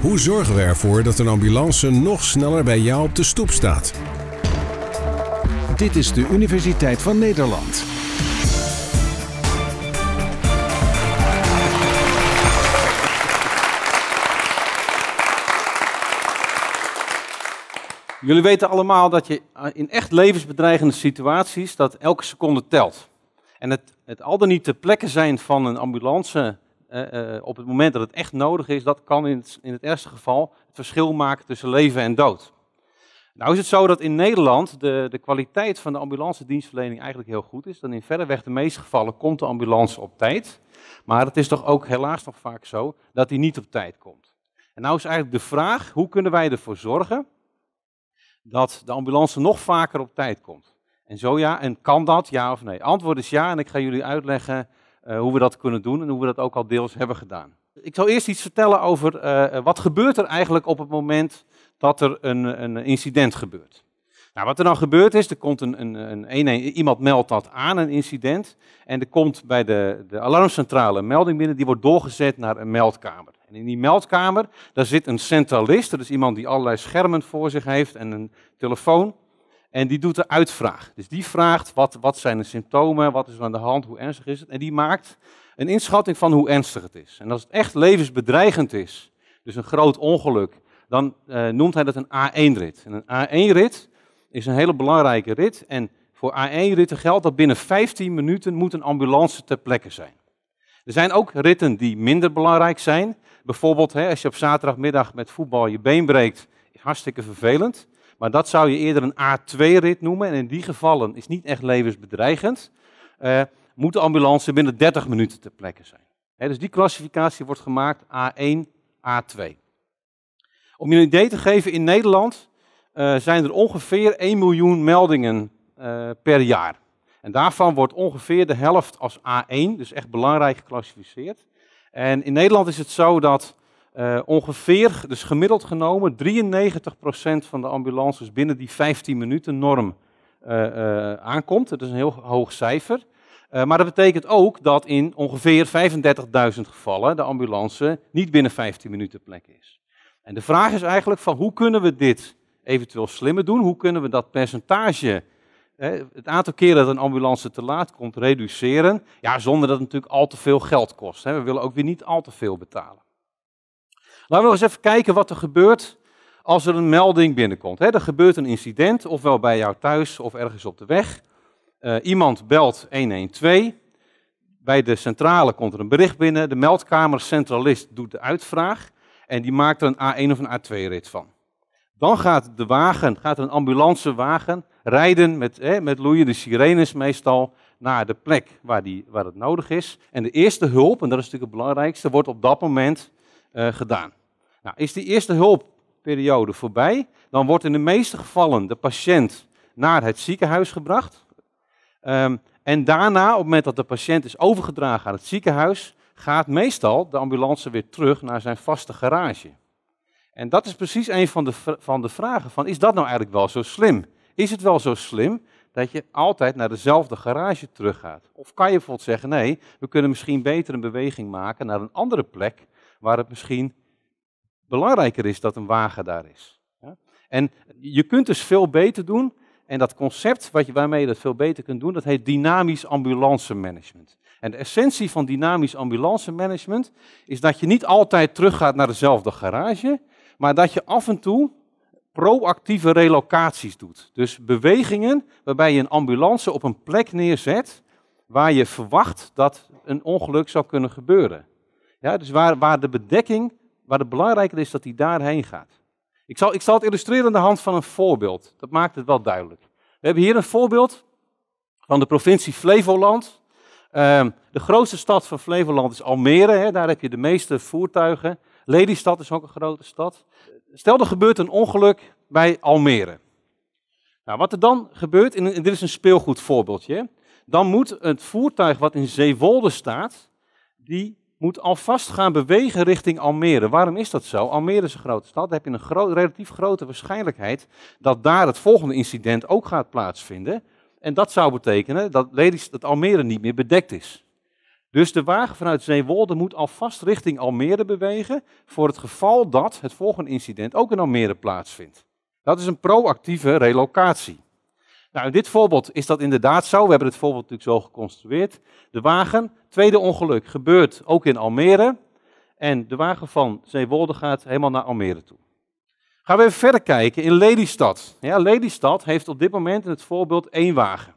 Hoe zorgen we ervoor dat een ambulance nog sneller bij jou op de stoep staat? Dit is de Universiteit van Nederland. Jullie weten allemaal dat je eh, in echt levensbedreigende situaties dat elke seconde telt. En het, het al dan niet ter plekken zijn van een ambulance eh, op het moment dat het echt nodig is, dat kan in het, in het ergste geval het verschil maken tussen leven en dood. Nou is het zo dat in Nederland de, de kwaliteit van de ambulance dienstverlening eigenlijk heel goed is. Dan in verreweg de meeste gevallen komt de ambulance op tijd. Maar het is toch ook helaas nog vaak zo dat die niet op tijd komt. En nou is eigenlijk de vraag, hoe kunnen wij ervoor zorgen dat de ambulance nog vaker op tijd komt? En zo ja, en kan dat, ja of nee? Antwoord is ja, en ik ga jullie uitleggen eh, hoe we dat kunnen doen en hoe we dat ook al deels hebben gedaan. Ik zal eerst iets vertellen over eh, eh, wat gebeurt er eigenlijk op het moment dat er een, een incident gebeurt. Nou, wat er dan gebeurt is, er komt een, een, een, iemand meldt dat aan, een incident, en er komt bij de, de alarmcentrale een melding binnen, die wordt doorgezet naar een meldkamer. En in die meldkamer, daar zit een centralist, dat is iemand die allerlei schermen voor zich heeft en een telefoon. En die doet de uitvraag. Dus die vraagt wat, wat zijn de symptomen, wat is er aan de hand, hoe ernstig is het. En die maakt een inschatting van hoe ernstig het is. En als het echt levensbedreigend is, dus een groot ongeluk, dan eh, noemt hij dat een A1-rit. En een A1-rit is een hele belangrijke rit. En voor A1-ritten geldt dat binnen 15 minuten moet een ambulance ter plekke zijn. Er zijn ook ritten die minder belangrijk zijn. Bijvoorbeeld hè, als je op zaterdagmiddag met voetbal je been breekt, is hartstikke vervelend. Maar dat zou je eerder een A2-rit noemen. En in die gevallen is niet echt levensbedreigend. Eh, moet de ambulance binnen 30 minuten ter plekke zijn. dus die klassificatie wordt gemaakt A1, A2. Om je een idee te geven, in Nederland eh, zijn er ongeveer 1 miljoen meldingen eh, per jaar. En daarvan wordt ongeveer de helft als A1, dus echt belangrijk, geclassificeerd. En in Nederland is het zo dat eh, ongeveer, dus gemiddeld genomen, 93% van de ambulances binnen die 15 minuten norm eh, eh, aankomt. Dat is een heel hoog cijfer. maar dat betekent ook dat in ongeveer 35.000 gevallen de ambulance niet binnen 15 minuten plek is. En de vraag is eigenlijk van hoe kunnen we dit eventueel slimmer doen? Hoe kunnen we dat percentage, het aantal keren dat een ambulance te laat komt, reduceren? Ja, zonder dat het natuurlijk al te veel geld kost. We willen ook weer niet al te veel betalen. Laten we nog eens even kijken wat er gebeurt als er een melding binnenkomt. er gebeurt een incident, ofwel bij jou thuis of ergens op de weg. Eh, iemand belt 112. Bij de centrale komt er een bericht binnen. De meldkamercentralist doet de uitvraag en die maakt er een A1 of een A2-rit van. Dan gaat de wagen, gaat een ambulancewagen rijden met, hè, met loeiende sirenes meestal naar de plek waar, die, waar het nodig is. En de eerste hulp, en dat is natuurlijk het belangrijkste, wordt op dat moment eh, gedaan. Nou, is die eerste hulpperiode voorbij, dan wordt in de meeste gevallen de patiënt naar het ziekenhuis gebracht. Ehm, en daarna, op het moment dat de patiënt is overgedragen aan het ziekenhuis, gaat meestal de ambulance weer terug naar zijn vaste garage. En dat is precies een van de, van de vragen: van, is dat nou eigenlijk wel zo slim? Is het wel zo slim dat je altijd naar dezelfde garage teruggaat? Of kan je bijvoorbeeld zeggen: nee, we kunnen misschien beter een beweging maken naar een andere plek waar het misschien belangrijker is dat een wagen daar is. Ja? En je kunt dus veel beter doen. En dat concept wat je, waarmee je dat veel beter kunt doen, dat heet dynamisch management. En de essentie van dynamisch management is dat je niet altijd teruggaat naar dezelfde garage, maar dat je af en toe proactieve relocaties doet. Dus bewegingen waarbij je een ambulance op een plek neerzet waar je verwacht dat een ongeluk zou kunnen gebeuren. Ja, dus waar, waar de bedekking maar het belangrijker is dat hij daarheen gaat. Ik zal, ik zal het illustreren aan de hand van een voorbeeld. Dat maakt het wel duidelijk. We hebben hier een voorbeeld van de provincie Flevoland. Ehm, de grootste stad van Flevoland is Almere. Hè? Daar heb je de meeste voertuigen. Lelystad is ook een grote stad. Stel er gebeurt een ongeluk bij Almere. Nou, wat er dan gebeurt, en dit is een speelgoedvoorbeeldje. Dan moet het voertuig wat in Zeewolde staat, die moet alvast gaan bewegen richting Almere. Waarom is dat zo? Almere is een grote stad. Dan heb je een groot, relatief grote waarschijnlijkheid dat daar het volgende incident ook gaat plaatsvinden. En dat zou betekenen dat, dat Almere niet meer bedekt is. Dus de wagen vanuit Zeewolde moet alvast richting Almere bewegen voor het geval dat het volgende incident ook in Almere plaatsvindt. Dat is een proactieve relocatie. Nou, in dit voorbeeld is dat inderdaad zo. We hebben het voorbeeld natuurlijk zo geconstrueerd. De wagen, tweede ongeluk, gebeurt ook in Almere. En de wagen van Zeewolde gaat helemaal naar Almere toe. Gaan we even verder kijken in Lelystad. Ja, Lelystad heeft op dit moment in het voorbeeld één wagen.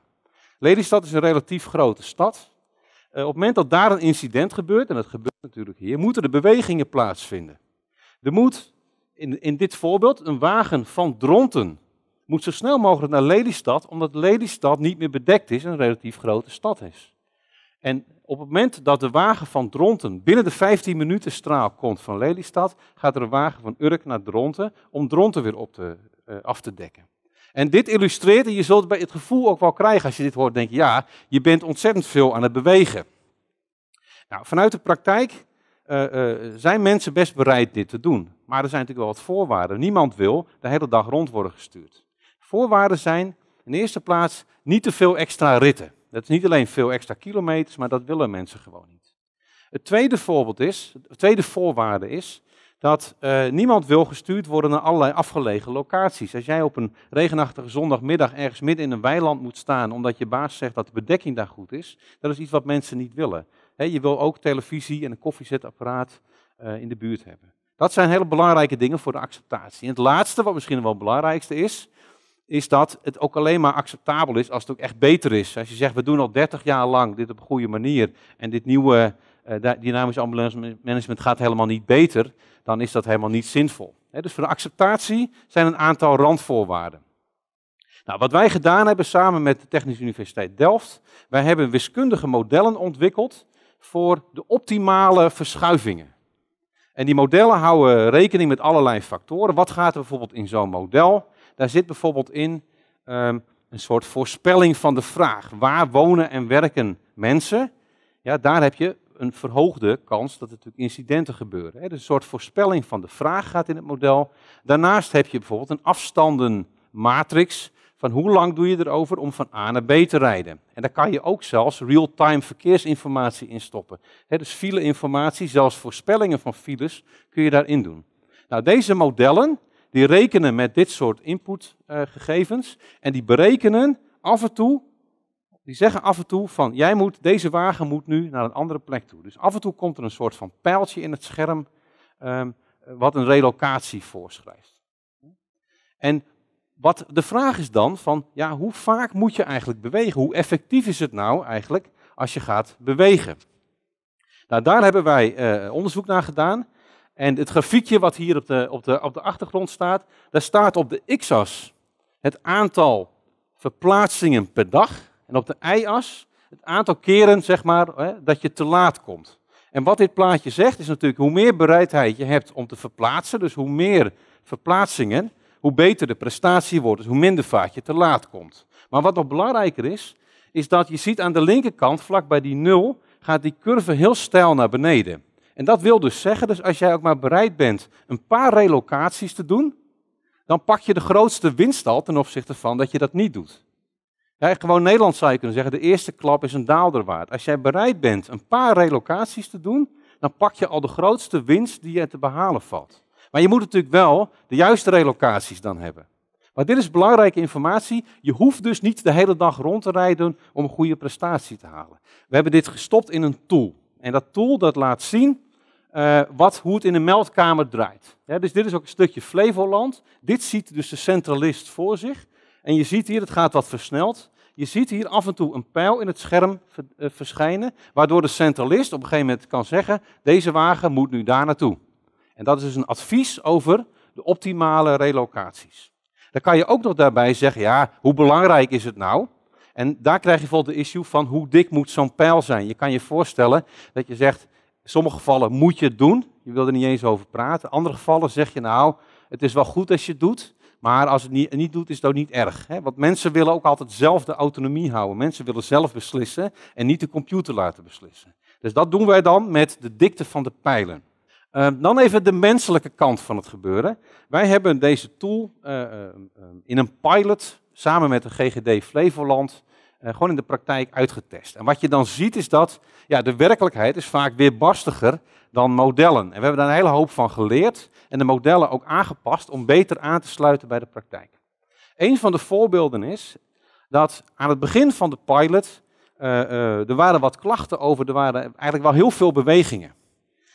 Lelystad is een relatief grote stad. Eh, op het moment dat daar een incident gebeurt, en dat gebeurt natuurlijk hier, moeten er bewegingen plaatsvinden. Er moet in, in dit voorbeeld een wagen van Dronten moet zo snel mogelijk naar Lelystad, omdat Lelystad niet meer bedekt is en een relatief grote stad is. En op het moment dat de wagen van Dronten binnen de 15 minuten straal komt van Lelystad, gaat er een wagen van Urk naar Dronten om Dronten weer op te, eh, af te dekken. En dit illustreert, en je zult bij het gevoel ook wel krijgen als je dit hoort, denk je, ja, je bent ontzettend veel aan het bewegen. Nou, vanuit de praktijk eh, eh, zijn mensen best bereid dit te doen. Maar er zijn natuurlijk wel wat voorwaarden. Niemand wil de hele dag rond worden gestuurd. Voorwaarden zijn in de eerste plaats niet te veel extra ritten. Dat is niet alleen veel extra kilometers, maar dat willen mensen gewoon niet. Het tweede voorbeeld is, de tweede voorwaarde is dat eh, niemand wil gestuurd worden naar allerlei afgelegen locaties. Als jij op een regenachtige zondagmiddag ergens midden in een weiland moet staan omdat je baas zegt dat de bedekking daar goed is, dat is iets wat mensen niet willen. je wil ook televisie en een koffiezetapparaat eh, in de buurt hebben. Dat zijn hele belangrijke dingen voor de acceptatie. En het laatste, wat misschien wel het belangrijkste is, is dat het ook alleen maar acceptabel is als het ook echt beter is. Als je zegt, we doen al 30 jaar lang dit op een goede manier en dit nieuwe eh, dynamisch ambulance management gaat helemaal niet beter, dan is dat helemaal niet zinvol. dus voor de acceptatie zijn een aantal randvoorwaarden. Nou, wat wij gedaan hebben samen met de Technische Universiteit Delft, wij hebben wiskundige modellen ontwikkeld voor de optimale verschuivingen. En die modellen houden rekening met allerlei factoren. Wat gaat er bijvoorbeeld in zo'n model? Daar zit bijvoorbeeld in ehm, een soort voorspelling van de vraag. Waar wonen en werken mensen? Ja, daar heb je een verhoogde kans dat er natuurlijk incidenten gebeuren. Hè. Dus een soort voorspelling van de vraag gaat in het model. Daarnaast heb je bijvoorbeeld een afstandenmatrix van hoe lang doe je erover om van A naar B te rijden. En daar kan je ook zelfs real-time verkeersinformatie in stoppen. Dus dus informatie, zelfs voorspellingen van files kun je daarin doen. Nou, deze modellen die rekenen met dit soort inputgegevens. Eh, en die berekenen af en toe, die zeggen af en toe van jij moet, deze wagen moet nu naar een andere plek toe. Dus af en toe komt er een soort van pijltje in het scherm ehm, wat een relocatie voorschrijft. En wat de vraag is dan van, ja, hoe vaak moet je eigenlijk bewegen? Hoe effectief is het nou eigenlijk als je gaat bewegen? Nou, daar hebben wij eh, onderzoek naar gedaan. En het grafiekje wat hier op de, op de, op de achtergrond staat, daar staat op de x-as het aantal verplaatsingen per dag. En op de y-as het aantal keren zeg maar, hè, dat je te laat komt. En wat dit plaatje zegt is natuurlijk hoe meer bereidheid je hebt om te verplaatsen, dus hoe meer verplaatsingen, hoe beter de prestatie wordt, dus hoe minder vaak je te laat komt. Maar wat nog belangrijker is, is dat je ziet aan de linkerkant, vlak bij die nul, gaat die curve heel steil naar beneden. En dat wil dus zeggen, dus als jij ook maar bereid bent een paar relocaties te doen, dan pak je de grootste winst al ten opzichte van dat je dat niet doet. Ja, gewoon Nederlands zou je kunnen zeggen, de eerste klap is een daalder waard. Als jij bereid bent een paar relocaties te doen, dan pak je al de grootste winst die je te behalen valt. Maar je moet natuurlijk wel de juiste relocaties dan hebben. Maar dit is belangrijke informatie. Je hoeft dus niet de hele dag rond te rijden om een goede prestatie te halen. We hebben dit gestopt in een tool. En dat tool dat laat zien uh, wat, hoe het in de meldkamer draait. dus dit is ook een stukje Flevoland. Dit ziet dus de centralist voor zich. En je ziet hier, het gaat wat versneld. Je ziet hier af en toe een pijl in het scherm eh, verschijnen, waardoor de centralist op een gegeven moment kan zeggen, deze wagen moet nu daar naartoe. En dat is dus een advies over de optimale relocaties. Dan kan je ook nog daarbij zeggen, ja, hoe belangrijk is het nou? En daar krijg je bijvoorbeeld de issue van hoe dik moet zo'n pijl zijn. Je kan je voorstellen dat je zegt, in sommige gevallen moet je het doen. Je wil er niet eens over praten. In andere gevallen zeg je nou, het is wel goed als je het doet. Maar als het niet, niet doet, is het ook niet erg. Hè? Want mensen willen ook altijd zelf de autonomie houden. Mensen willen zelf beslissen en niet de computer laten beslissen. Dus dat doen wij dan met de dikte van de pijlen. Ehm, dan even de menselijke kant van het gebeuren. Wij hebben deze tool eh, ehm, ehm, in een pilot samen met de GGD Flevoland eh, gewoon in de praktijk uitgetest. En wat je dan ziet is dat ja, de werkelijkheid is vaak weerbarstiger dan modellen. En we hebben daar een hele hoop van geleerd en de modellen ook aangepast om beter aan te sluiten bij de praktijk. Een van de voorbeelden is dat aan het begin van de pilot eh, eh, er waren wat klachten over, er waren eigenlijk wel heel veel bewegingen.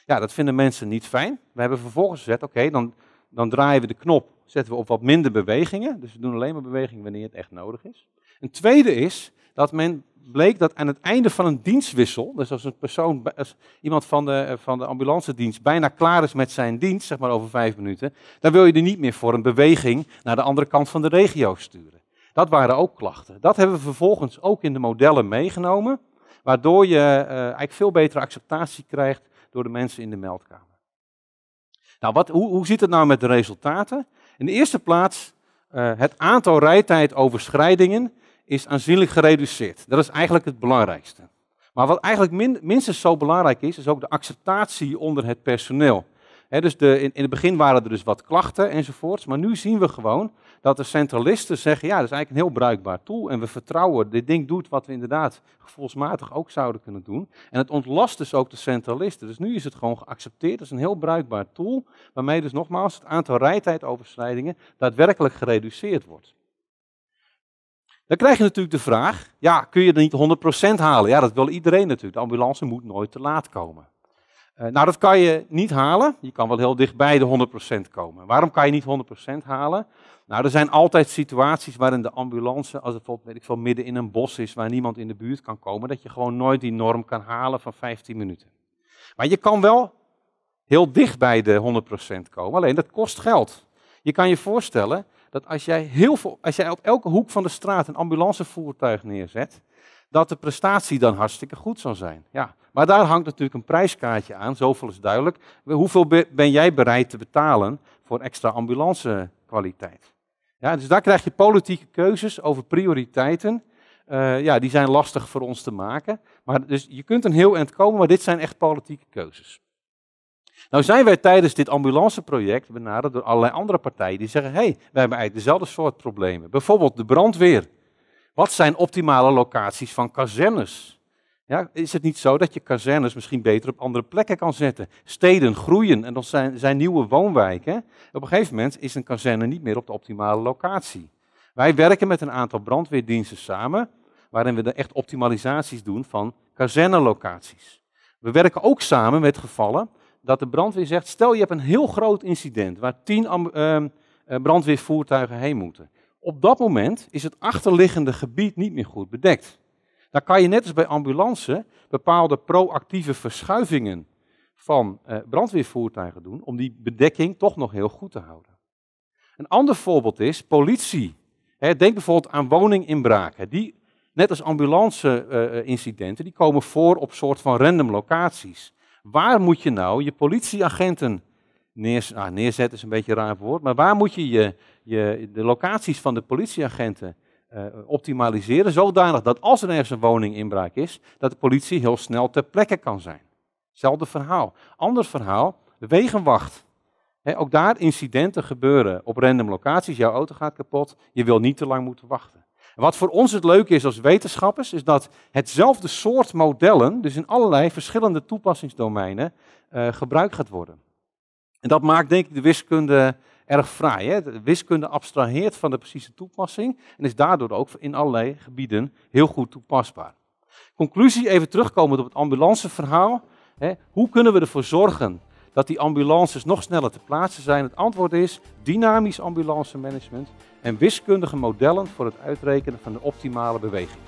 Ja, dat vinden mensen niet fijn. We hebben vervolgens gezegd, oké, dan, dan draaien we de knop, zetten we op wat minder bewegingen. Dus we doen alleen maar bewegingen wanneer het echt nodig is. Een tweede is dat men bleek dat aan het einde van een dienstwissel, dus als een persoon, iemand van de, eh, van de ambulance bijna klaar is met zijn dienst, zeg maar over vijf minuten, dan wil je die niet meer voor een beweging naar de andere kant van de regio sturen. Dat waren ook klachten. Dat hebben we vervolgens ook in de modellen meegenomen, waardoor je eh, eigenlijk veel betere acceptatie krijgt door de mensen in de meldkamer. Nou, wat, hoe, hoe zit het nou met de resultaten? In de eerste plaats eh, het aantal rijtijdoverschrijdingen is aanzienlijk gereduceerd. Dat is eigenlijk het belangrijkste. Maar wat eigenlijk minstens zo belangrijk is, is ook de acceptatie onder het personeel. dus de, in, in, het begin waren er dus wat klachten enzovoorts, maar nu zien we gewoon dat de centralisten zeggen, ja, dat is eigenlijk een heel bruikbaar tool en we vertrouwen, dit ding doet wat we inderdaad gevoelsmatig ook zouden kunnen doen. En het ontlast dus ook de centralisten. Dus nu is het gewoon geaccepteerd, dat is een heel bruikbaar tool, waarmee dus nogmaals het aantal rijtijdoverschrijdingen daadwerkelijk gereduceerd wordt. Dan krijg je natuurlijk de vraag, ja, kun je er niet 100% halen? Ja, dat wil iedereen natuurlijk. De ambulance moet nooit te laat komen. Eh, nou, dat kan je niet halen. Je kan wel heel dichtbij de 100% komen. Waarom kan je niet 100% halen? Nou, er zijn altijd situaties waarin de ambulance, als het bijvoorbeeld weet ik veel, midden in een bos is waar niemand in de buurt kan komen, dat je gewoon nooit die norm kan halen van 15 minuten. Maar je kan wel heel dichtbij de 100% komen, alleen dat kost geld. Je kan je voorstellen, dat als jij, heel veel, als jij op elke hoek van de straat een ambulancevoertuig neerzet, dat de prestatie dan hartstikke goed zal zijn. Ja, maar daar hangt natuurlijk een prijskaartje aan, zoveel is duidelijk. Hoeveel ben jij bereid te betalen voor extra ambulancekwaliteit? Ja, dus daar krijg je politieke keuzes over prioriteiten. Eh, ja, die zijn lastig voor ons te maken. Maar dus je kunt een heel eind komen, maar dit zijn echt politieke keuzes. Nou zijn wij tijdens dit ambulanceproject benaderd door allerlei andere partijen die zeggen, hé, hey, wij hebben eigenlijk dezelfde soort problemen. Bijvoorbeeld de brandweer. Wat zijn optimale locaties van kazernes? Ja, is het niet zo dat je kazernes misschien beter op andere plekken kan zetten? Steden groeien en dan zijn, zijn nieuwe woonwijken. Op een gegeven moment is een kazerne niet meer op de optimale locatie. Wij werken met een aantal brandweerdiensten samen, waarin we echt optimalisaties doen van kazernelocaties. We werken ook samen met gevallen dat de brandweer zegt, stel je hebt een heel groot incident waar tien ehm, eh, brandweervoertuigen heen moeten. Op dat moment is het achterliggende gebied niet meer goed bedekt. Dan kan je net als bij ambulance bepaalde proactieve verschuivingen van eh, brandweervoertuigen doen om die bedekking toch nog heel goed te houden. Een ander voorbeeld is politie. denk bijvoorbeeld aan woninginbraken. Die, net als ambulance-incidenten, eh, die komen voor op soort van random locaties. Waar moet je nou je politieagenten neer, ah, neerzetten, is een beetje een raar woord, maar waar moet je, je, je de locaties van de politieagenten uh, optimaliseren, zodanig dat als er ergens een woninginbraak is, dat de politie heel snel ter plekke kan zijn. Hetzelfde verhaal. Ander verhaal, de wegenwacht. ook daar incidenten gebeuren op random locaties. Jouw auto gaat kapot. Je wil niet te lang moeten wachten wat voor ons het leuke is als wetenschappers, is dat hetzelfde soort modellen, dus in allerlei verschillende toepassingsdomeinen, eh, gebruikt gaat worden. En dat maakt denk ik de wiskunde erg fraai. Hè? De wiskunde abstraheert van de precieze toepassing en is daardoor ook in allerlei gebieden heel goed toepasbaar. Conclusie, even terugkomend op het ambulanceverhaal. Hè? Hoe kunnen we ervoor zorgen dat die ambulances nog sneller te plaatsen zijn? Het antwoord is dynamisch ambulancemanagement en wiskundige modellen voor het uitrekenen van de optimale beweging.